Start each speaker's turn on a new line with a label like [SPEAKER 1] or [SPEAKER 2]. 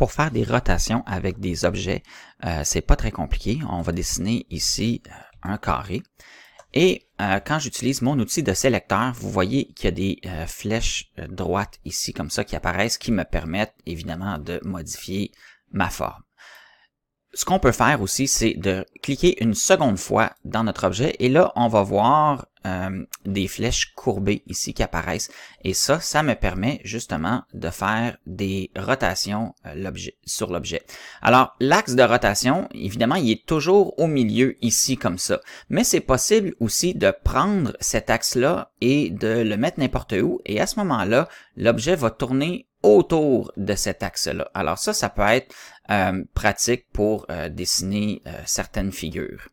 [SPEAKER 1] pour faire des rotations avec des objets, euh, c'est pas très compliqué. On va dessiner ici euh, un carré. Et euh, quand j'utilise mon outil de sélecteur, vous voyez qu'il y a des euh, flèches droites ici comme ça qui apparaissent, qui me permettent évidemment de modifier ma forme ce qu'on peut faire aussi, c'est de cliquer une seconde fois dans notre objet et là, on va voir euh, des flèches courbées ici qui apparaissent. Et ça, ça me permet justement de faire des rotations euh, sur l'objet. Alors, l'axe de rotation, évidemment, il est toujours au milieu ici comme ça. Mais c'est possible aussi de prendre cet axe-là et de le mettre n'importe où. Et à ce moment-là, l'objet va tourner autour de cet axe-là. Alors ça, ça peut être euh, pratique pour euh, dessiner euh, certaines figures.